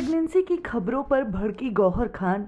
Pregnancy की खबरों पर भड़की गौहर खान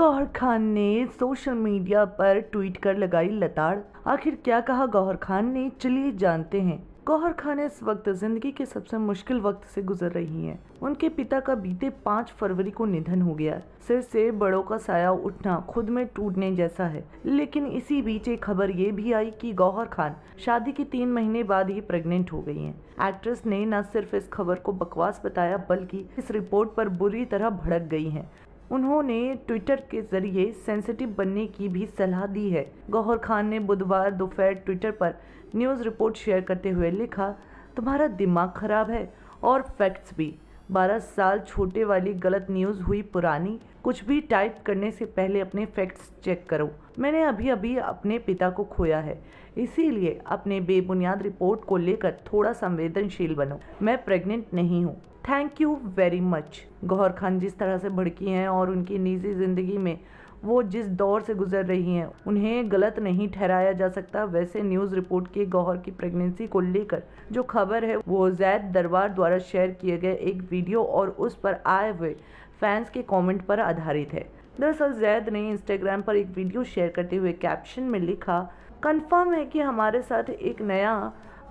गौहर खान ने सोशल मीडिया पर ट्वीट कर लगाई लताड़ आखिर क्या कहा गौहर खान ने चलिए जानते हैं गौहर खान इस वक्त जिंदगी के सबसे मुश्किल वक्त से गुजर रही हैं। उनके पिता का बीते पाँच फरवरी को निधन हो गया सिर से बड़ों का साया उठना खुद में टूटने जैसा है लेकिन इसी बीच एक खबर ये भी आई कि गौहर खान शादी के तीन महीने बाद ही प्रेग्नेंट हो गई हैं। एक्ट्रेस ने न सिर्फ इस खबर को बकवास बताया बल्कि इस रिपोर्ट पर बुरी तरह भड़क गई हैं। उन्होंने ट्विटर के जरिए सेंसिटिव बनने की भी सलाह दी है गौहर खान ने बुधवार दोपहर ट्विटर पर न्यूज़ रिपोर्ट शेयर करते हुए लिखा तुम्हारा दिमाग खराब है और फैक्ट्स भी बारह साल छोटे वाली गलत न्यूज़ हुई पुरानी कुछ भी टाइप करने से पहले अपने फैक्ट्स चेक करो मैंने अभी अभी अपने पिता को खोया है इसीलिए अपने बेबुनियाद रिपोर्ट को लेकर थोड़ा संवेदनशील बनो मैं प्रेग्नेंट नहीं हूँ thank you very much Gauahar Khan जिस तरह से भड़की हैं और उनकी निजी ज़िंदगी में वो जिस दौर से गुजर रही हैं उन्हें गलत नहीं ठहराया जा सकता वैसे न्यूज़ रिपोर्ट के गौहर की प्रेगनेंसी को लेकर जो खबर है वो जैद दरबार द्वारा शेयर किए गए एक वीडियो और उस पर आए हुए फैंस के कमेंट पर आधारित है दरअसल जैद ने इंस्टाग्राम पर एक वीडियो शेयर करते हुए कैप्शन में लिखा कन्फर्म है कि हमारे साथ एक नया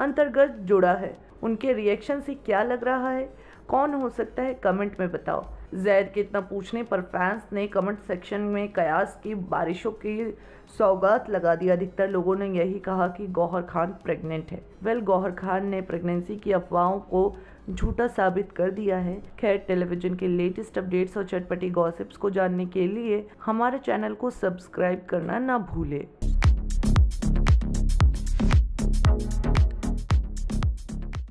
अंतर्गत जुड़ा है उनके रिएक्शन से क्या लग रहा है कौन हो सकता है कमेंट में बताओ जैद के इतना पूछने पर फैंस ने कमेंट सेक्शन में कयास की बारिशों की सौगात लगा दी अधिकतर लोगों ने यही कहा कि गौहर खान प्रेग्नेंट है वेल गौहर खान ने प्रेगनेंसी की अफवाहों को झूठा साबित कर दिया है खैर टेलीविजन के लेटेस्ट अपडेट्स और चटपटी गॉसिप्स को जानने के लिए हमारे चैनल को सब्सक्राइब करना ना भूलें